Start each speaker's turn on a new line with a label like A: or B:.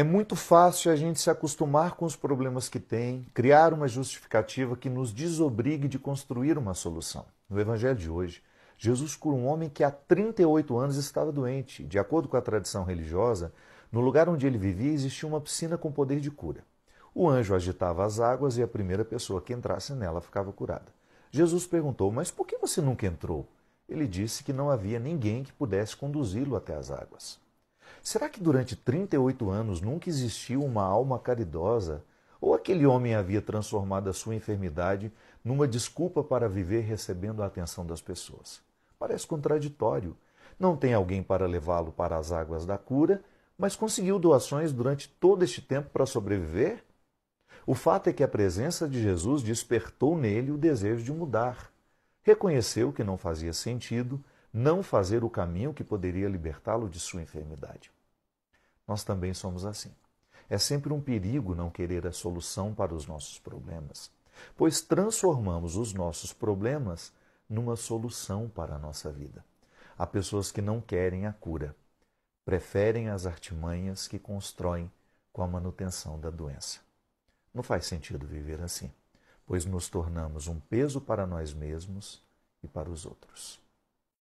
A: É muito fácil a gente se acostumar com os problemas que tem, criar uma justificativa que nos desobrigue de construir uma solução. No Evangelho de hoje, Jesus cura um homem que há 38 anos estava doente. De acordo com a tradição religiosa, no lugar onde ele vivia existia uma piscina com poder de cura. O anjo agitava as águas e a primeira pessoa que entrasse nela ficava curada. Jesus perguntou: Mas por que você nunca entrou? Ele disse que não havia ninguém que pudesse conduzi-lo até as águas. Será que durante 38 anos nunca existiu uma alma caridosa? Ou aquele homem havia transformado a sua enfermidade numa desculpa para viver recebendo a atenção das pessoas? Parece contraditório. Não tem alguém para levá-lo para as águas da cura, mas conseguiu doações durante todo este tempo para sobreviver? O fato é que a presença de Jesus despertou nele o desejo de mudar. Reconheceu que não fazia sentido não fazer o caminho que poderia libertá-lo de sua enfermidade. Nós também somos assim. É sempre um perigo não querer a solução para os nossos problemas, pois transformamos os nossos problemas numa solução para a nossa vida. Há pessoas que não querem a cura, preferem as artimanhas que constroem com a manutenção da doença. Não faz sentido viver assim, pois nos tornamos um peso para nós mesmos e para os outros.